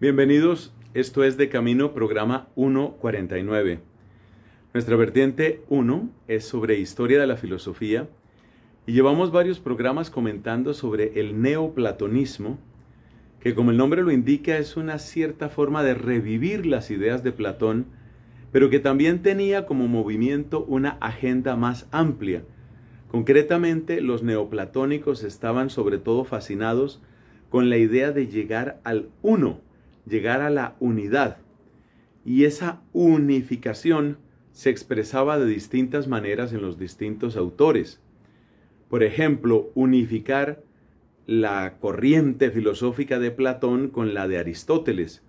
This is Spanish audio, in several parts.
Bienvenidos, esto es De Camino, programa 149. Nuestra vertiente 1 es sobre historia de la filosofía y llevamos varios programas comentando sobre el neoplatonismo, que como el nombre lo indica es una cierta forma de revivir las ideas de Platón, pero que también tenía como movimiento una agenda más amplia. Concretamente, los neoplatónicos estaban sobre todo fascinados con la idea de llegar al uno, llegar a la unidad. Y esa unificación se expresaba de distintas maneras en los distintos autores. Por ejemplo, unificar la corriente filosófica de Platón con la de Aristóteles,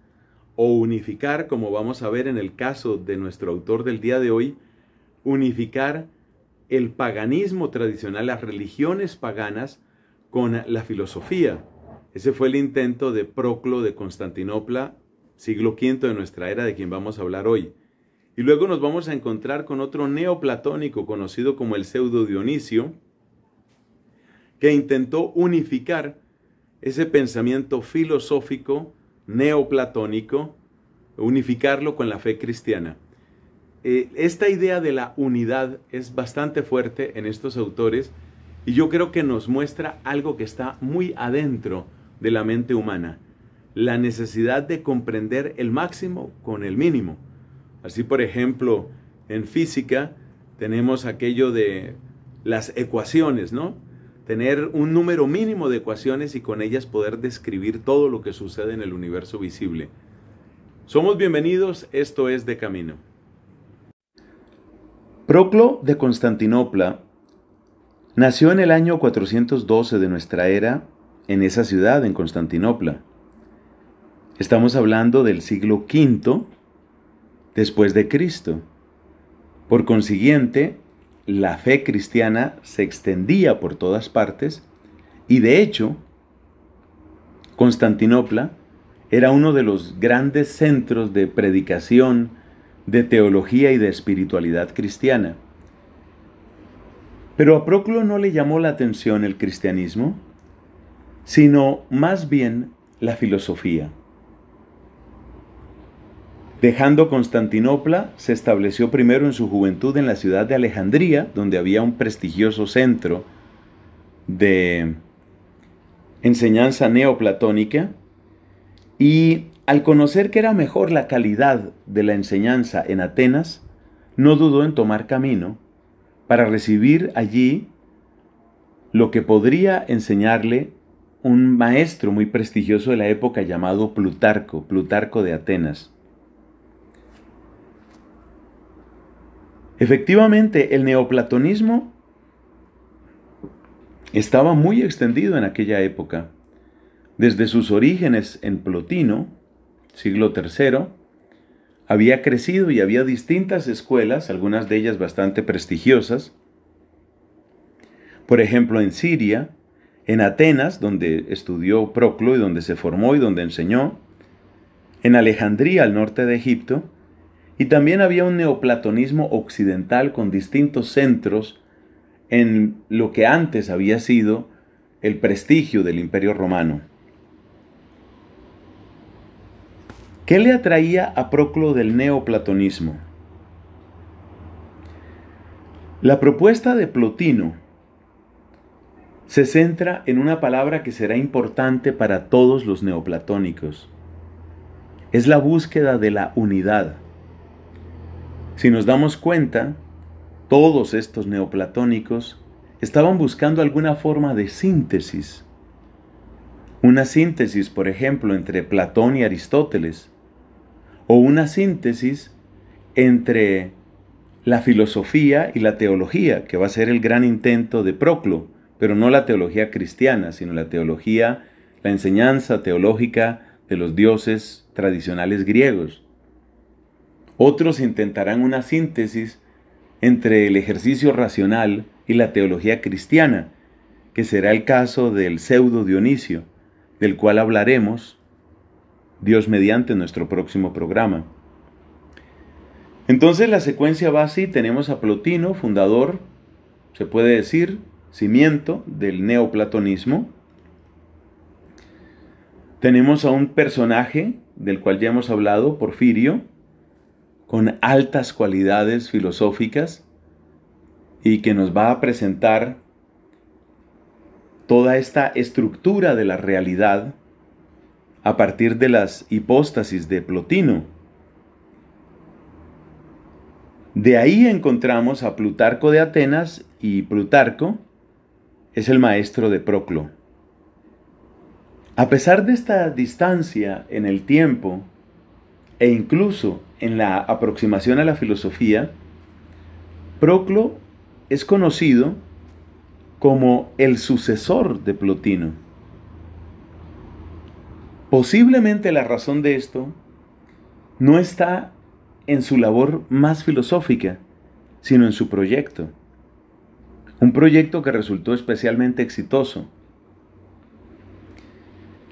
o unificar, como vamos a ver en el caso de nuestro autor del día de hoy, unificar el paganismo tradicional, las religiones paganas, con la filosofía. Ese fue el intento de Proclo de Constantinopla, siglo V de nuestra era, de quien vamos a hablar hoy. Y luego nos vamos a encontrar con otro neoplatónico conocido como el pseudo Dionisio, que intentó unificar ese pensamiento filosófico neoplatónico, unificarlo con la fe cristiana. Eh, esta idea de la unidad es bastante fuerte en estos autores y yo creo que nos muestra algo que está muy adentro de la mente humana, la necesidad de comprender el máximo con el mínimo. Así, por ejemplo, en física tenemos aquello de las ecuaciones, ¿no? Tener un número mínimo de ecuaciones y con ellas poder describir todo lo que sucede en el universo visible. Somos bienvenidos, esto es De Camino. Proclo de Constantinopla nació en el año 412 de nuestra era en esa ciudad, en Constantinopla. Estamos hablando del siglo V después de Cristo. Por consiguiente, la fe cristiana se extendía por todas partes y de hecho, Constantinopla era uno de los grandes centros de predicación, de teología y de espiritualidad cristiana. Pero a Proclo no le llamó la atención el cristianismo sino más bien la filosofía. Dejando Constantinopla, se estableció primero en su juventud en la ciudad de Alejandría, donde había un prestigioso centro de enseñanza neoplatónica, y al conocer que era mejor la calidad de la enseñanza en Atenas, no dudó en tomar camino para recibir allí lo que podría enseñarle un maestro muy prestigioso de la época llamado Plutarco, Plutarco de Atenas. Efectivamente, el neoplatonismo estaba muy extendido en aquella época. Desde sus orígenes en Plotino, siglo III, había crecido y había distintas escuelas, algunas de ellas bastante prestigiosas. Por ejemplo, en Siria, en Atenas, donde estudió Proclo y donde se formó y donde enseñó, en Alejandría, al norte de Egipto, y también había un neoplatonismo occidental con distintos centros en lo que antes había sido el prestigio del imperio romano. ¿Qué le atraía a Proclo del neoplatonismo? La propuesta de Plotino se centra en una palabra que será importante para todos los neoplatónicos. Es la búsqueda de la unidad. Si nos damos cuenta, todos estos neoplatónicos estaban buscando alguna forma de síntesis. Una síntesis, por ejemplo, entre Platón y Aristóteles, o una síntesis entre la filosofía y la teología, que va a ser el gran intento de Proclo pero no la teología cristiana, sino la teología, la enseñanza teológica de los dioses tradicionales griegos. Otros intentarán una síntesis entre el ejercicio racional y la teología cristiana, que será el caso del pseudo Dionisio, del cual hablaremos Dios mediante nuestro próximo programa. Entonces la secuencia va así, tenemos a Plotino, fundador, se puede decir, cimiento del neoplatonismo. Tenemos a un personaje del cual ya hemos hablado, Porfirio, con altas cualidades filosóficas y que nos va a presentar toda esta estructura de la realidad a partir de las hipóstasis de Plotino. De ahí encontramos a Plutarco de Atenas y Plutarco, es el maestro de Proclo. A pesar de esta distancia en el tiempo e incluso en la aproximación a la filosofía, Proclo es conocido como el sucesor de Plotino. Posiblemente la razón de esto no está en su labor más filosófica, sino en su proyecto. Un proyecto que resultó especialmente exitoso.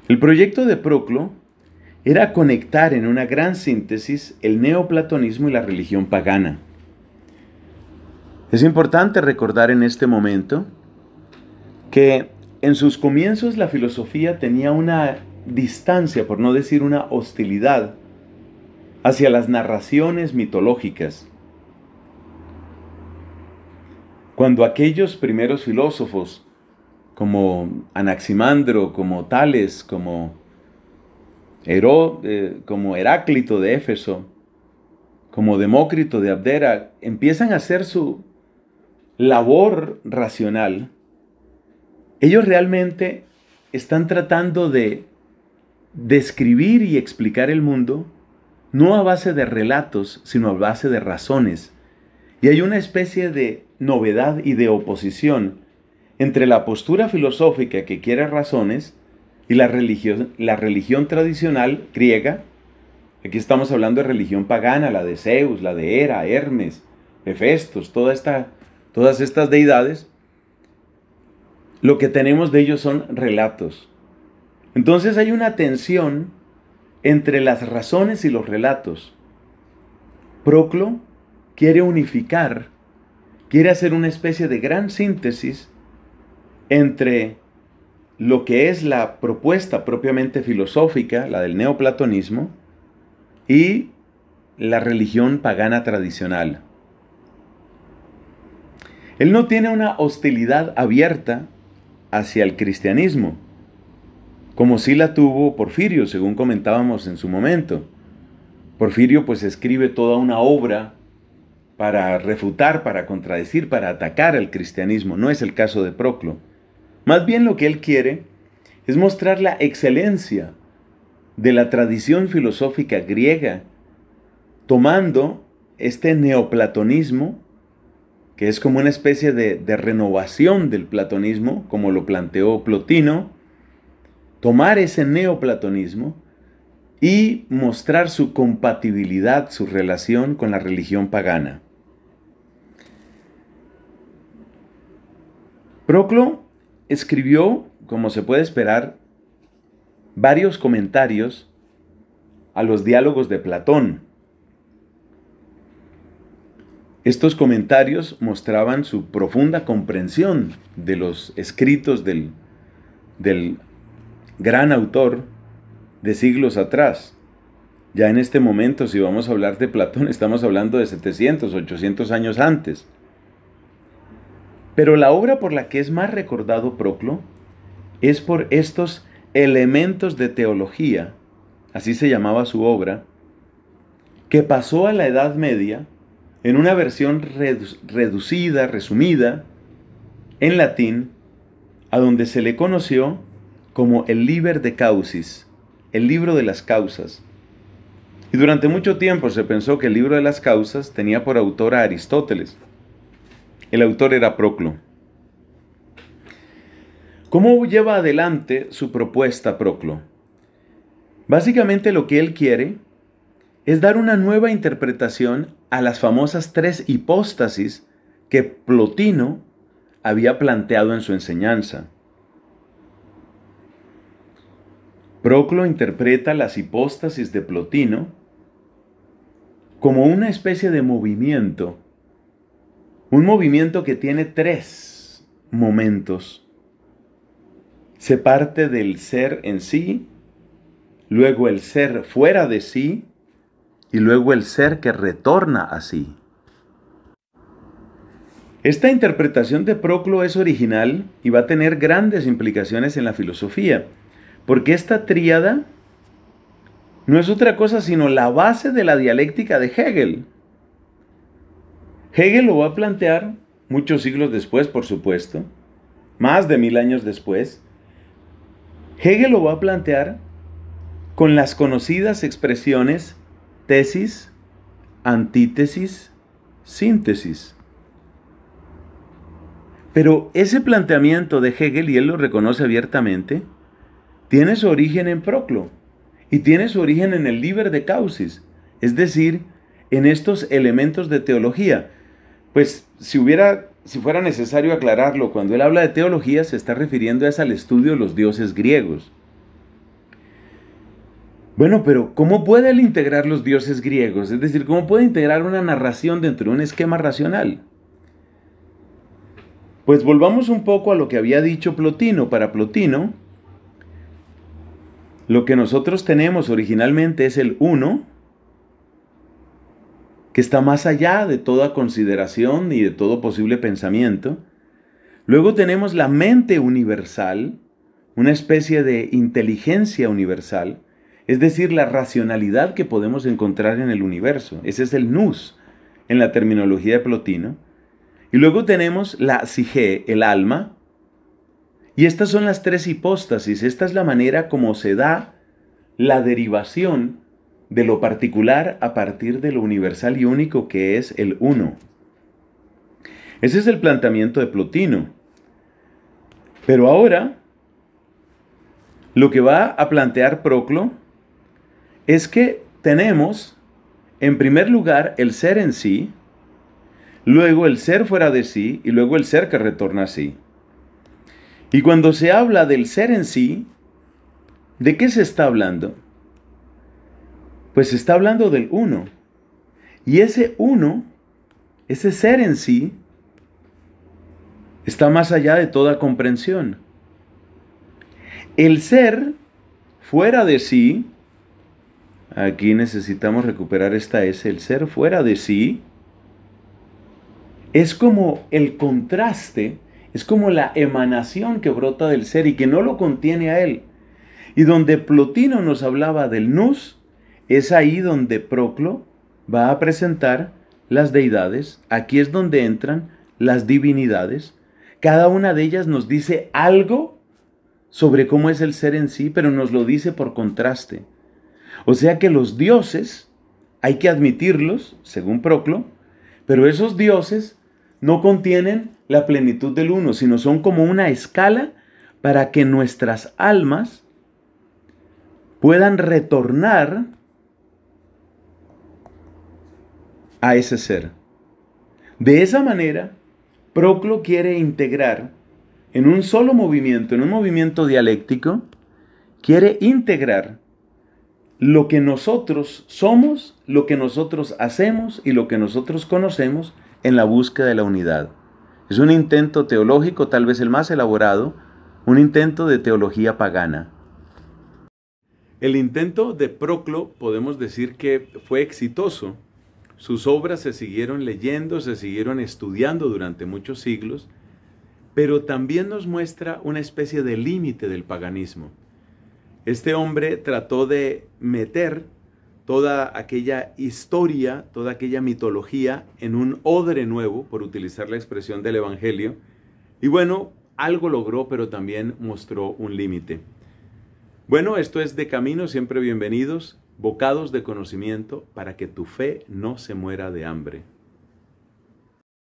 El proyecto de Proclo era conectar en una gran síntesis el neoplatonismo y la religión pagana. Es importante recordar en este momento que en sus comienzos la filosofía tenía una distancia, por no decir una hostilidad, hacia las narraciones mitológicas cuando aquellos primeros filósofos, como Anaximandro, como Tales, como, eh, como Heráclito de Éfeso, como Demócrito de Abdera, empiezan a hacer su labor racional, ellos realmente están tratando de describir y explicar el mundo no a base de relatos, sino a base de razones. Y hay una especie de novedad y de oposición entre la postura filosófica que quiere razones y la religión, la religión tradicional griega. Aquí estamos hablando de religión pagana, la de Zeus, la de Hera, Hermes, Hefestos, todas estas deidades. Lo que tenemos de ellos son relatos. Entonces hay una tensión entre las razones y los relatos. Proclo quiere unificar quiere hacer una especie de gran síntesis entre lo que es la propuesta propiamente filosófica, la del neoplatonismo, y la religión pagana tradicional. Él no tiene una hostilidad abierta hacia el cristianismo, como sí la tuvo Porfirio, según comentábamos en su momento. Porfirio pues escribe toda una obra para refutar, para contradecir, para atacar al cristianismo. No es el caso de Proclo. Más bien lo que él quiere es mostrar la excelencia de la tradición filosófica griega, tomando este neoplatonismo, que es como una especie de, renovación del platonismo, como lo planteó Plotino, tomar ese neoplatonismo y mostrar su compatibilidad, su relación con la religión pagana. Proclo escribió, como se puede esperar, varios comentarios a los diálogos de Platón. Estos comentarios mostraban su profunda comprensión de los escritos del, gran autor de siglos atrás. Ya en este momento, si vamos a hablar de Platón, estamos hablando de 700, 800 años antes. Pero la obra por la que es más recordado Proclo es por estos elementos de teología, así se llamaba su obra, que pasó a la Edad Media en una versión reducida, resumida, en latín, a donde se le conoció como el Liber de Causis, el libro de las causas. Y durante mucho tiempo se pensó que el libro de las causas tenía por autor a Aristóteles. El autor era Proclo. ¿Cómo lleva adelante su propuesta Proclo? Básicamente lo que él quiere es dar una nueva interpretación a las famosas tres hipóstasis que Plotino había planteado en su enseñanza. Proclo interpreta las hipóstasis de Plotino como una especie de movimiento un movimiento que tiene tres momentos. Se parte del ser en sí, luego el ser fuera de sí y luego el ser que retorna a sí. Esta interpretación de Proclo es original y va a tener grandes implicaciones en la filosofía, porque esta tríada no es otra cosa sino la base de la dialéctica de Hegel. Hegel lo va a plantear muchos siglos después, por supuesto, más de mil años después. Hegel lo va a plantear con las conocidas expresiones tesis, antítesis, síntesis. Pero ese planteamiento de Hegel, y él lo reconoce abiertamente, tiene su origen en Proclo y tiene su origen en el Liber de Causis, es decir, en estos elementos de teología pues si hubiera, si fuera necesario aclararlo, cuando él habla de teología se está refiriendo es al estudio de los dioses griegos. Bueno, pero ¿cómo puede él integrar los dioses griegos? Es decir, ¿cómo puede integrar una narración dentro de un esquema racional? Pues volvamos un poco a lo que había dicho Plotino. Para Plotino, lo que nosotros tenemos originalmente es el 1, que está más allá de toda consideración y de todo posible pensamiento. Luego tenemos la mente universal, una especie de inteligencia universal, es decir, la racionalidad que podemos encontrar en el universo. Ese es el nous en la terminología de Plotino. Y luego tenemos la psyche el alma. Y estas son las tres hipóstasis, esta es la manera como se da la derivación de lo particular a partir de lo universal y único que es el uno. Ese es el planteamiento de Plotino. Pero ahora, lo que va a plantear Proclo es que tenemos, en primer lugar, el ser en sí, luego el ser fuera de sí y luego el ser que retorna a sí. Y cuando se habla del ser en sí, ¿de qué se está hablando? pues está hablando del uno. Y ese uno, ese ser en sí, está más allá de toda comprensión. El ser fuera de sí, aquí necesitamos recuperar esta S, el ser fuera de sí, es como el contraste, es como la emanación que brota del ser y que no lo contiene a él. Y donde Plotino nos hablaba del nous, es ahí donde Proclo va a presentar las deidades, aquí es donde entran las divinidades. Cada una de ellas nos dice algo sobre cómo es el ser en sí, pero nos lo dice por contraste. O sea que los dioses, hay que admitirlos, según Proclo, pero esos dioses no contienen la plenitud del uno, sino son como una escala para que nuestras almas puedan retornar a ese ser. De esa manera, Proclo quiere integrar en un solo movimiento, en un movimiento dialéctico, quiere integrar lo que nosotros somos, lo que nosotros hacemos y lo que nosotros conocemos en la búsqueda de la unidad. Es un intento teológico, tal vez el más elaborado, un intento de teología pagana. El intento de Proclo podemos decir que fue exitoso sus obras se siguieron leyendo, se siguieron estudiando durante muchos siglos, pero también nos muestra una especie de límite del paganismo. Este hombre trató de meter toda aquella historia, toda aquella mitología en un odre nuevo, por utilizar la expresión del Evangelio, y bueno, algo logró, pero también mostró un límite. Bueno, esto es De Camino, siempre bienvenidos bocados de conocimiento para que tu fe no se muera de hambre.